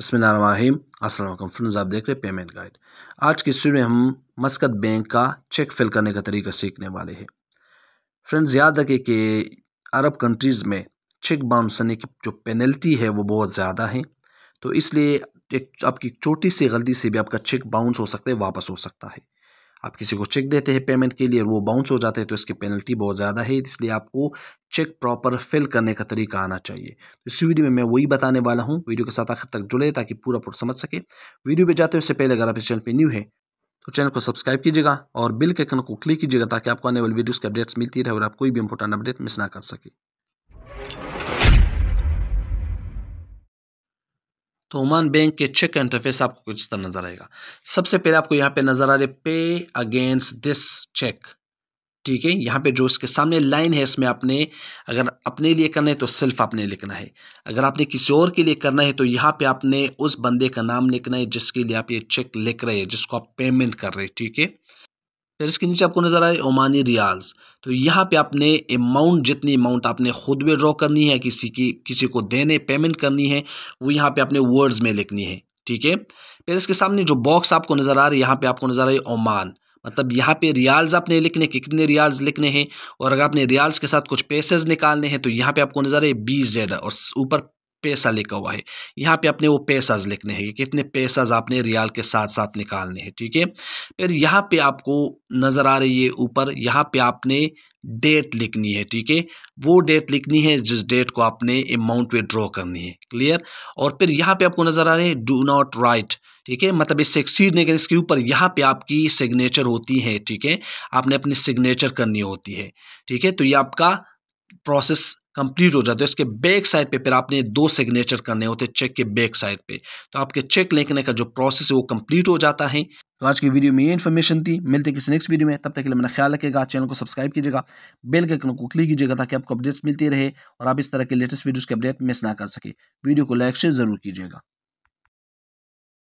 बसमीम असल फ्रेंड्स आप देख रहे हैं पेमेंट गाइड आज की स्टूडियो में हम मस्कत बैंक का चेक फिल करने का तरीका सीखने वाले हैं फ्रेंड्स याद रखें कि अरब कंट्रीज़ में चेक बाउंस होने की जो पेनल्टी है वो बहुत ज़्यादा है तो इसलिए एक आपकी छोटी सी गलती से भी आपका चेक बाउंस हो सकता है वापस हो सकता है आप किसी को चेक देते हैं पेमेंट के लिए और वो बाउंस हो जाते हैं तो इसकी पेनल्टी बहुत ज़्यादा है इसलिए आपको चेक प्रॉपर फिल करने का तरीका आना चाहिए तो इस वीडियो में मैं वही बताने वाला हूँ वीडियो के साथ आखिर तक जुड़े ताकि पूरा पूरा समझ सके वीडियो पर जाते उससे पहले अगर आप इस चैनल पर न्यू है तो चैनल को सब्सक्राइब कीजिएगा और बिल के कन को क्लिक कीजिएगा ताकि आपको आने वाली वीडियोज़ के अपडेट्स मिलती रहे और आप कोई भी इंपॉर्टेंट अपडेट मिस ना कर सके तो ओमान बैंक के चेक इंटरफेस आपको कुछ तरह नज़र आएगा सबसे पहले आपको यहाँ पे नज़र आ रहा है पे अगेंस्ट दिस चेक ठीक है यहाँ पे जो इसके सामने लाइन है इसमें आपने अगर अपने लिए करना है तो सिर्फ आपने लिखना है अगर आपने किसी और के लिए करना है तो यहाँ पे आपने उस बंदे का नाम लिखना है जिसके लिए आप ये चेक लिख रहे हैं जिसको आप पेमेंट कर रहे हैं ठीक है फिर इसके नीचे आपको नज़र आए ओमानी रियाल्स तो यहाँ पे आपने अमाउंट जितनी अमाउंट आपने खुद ड्रॉ करनी है किसी की किसी को देने पेमेंट करनी है वो यहाँ पे आपने वर्ड्स में लिखनी है ठीक है फिर इसके सामने जो बॉक्स आपको नज़र आ रहा है यहाँ पे आपको नज़र आए ओमान मतलब यहाँ पे रियाल्स आपने लिखने के कितने रियाल्स लिखने हैं और अगर आपने रियाल्स के साथ कुछ पैसेज निकालने हैं तो यहाँ पे आपको नज़र आए बी जेड और ऊपर पैसा लिखा हुआ है यहाँ पे अपने वो पैसाज लिखने हैं कितने पैसाज आपने रियाल के साथ साथ निकालने हैं ठीक है फिर यहाँ पे आपको नज़र आ रही है ऊपर यहाँ पे आपने डेट लिखनी है ठीक है वो डेट लिखनी है जिस डेट को आपने अमाउंट ड्रॉ करनी है क्लियर और फिर यहाँ पे आपको नज़र आ रही है डू नॉट राइट ठीक है मतलब इससे एक्सीड नहीं करें इसके ऊपर यहाँ पे आपकी सिग्नेचर होती है ठीक है आपने अपनी सिग्नेचर करनी होती है ठीक है तो ये आपका प्रोसेस कंप्लीट हो जाता है इसके बैक साइड पे फिर आपने दो सिग्नेचर करने होते हैं चेक के बैक साइड पे तो आपके चेक लिखने का जो प्रोसेस है वो कंप्लीट हो जाता है तो आज की वीडियो में ये इन्फॉर्मेशन थी मिलते किसी नेक्स्ट वीडियो में तब तक के लिए मेरा ख्याल रखेगा चैनल को सब्सक्राइब कीजिएगा बेल के आइकन को क्लिक कीजिएगा ताकि आपको अपडेट्स मिलती रहे और आप इस तरह के लेटेस्ट वीडियोज़ के अपडेट मिस ना कर सके वीडियो को लाइक शेयर जरूर कीजिएगा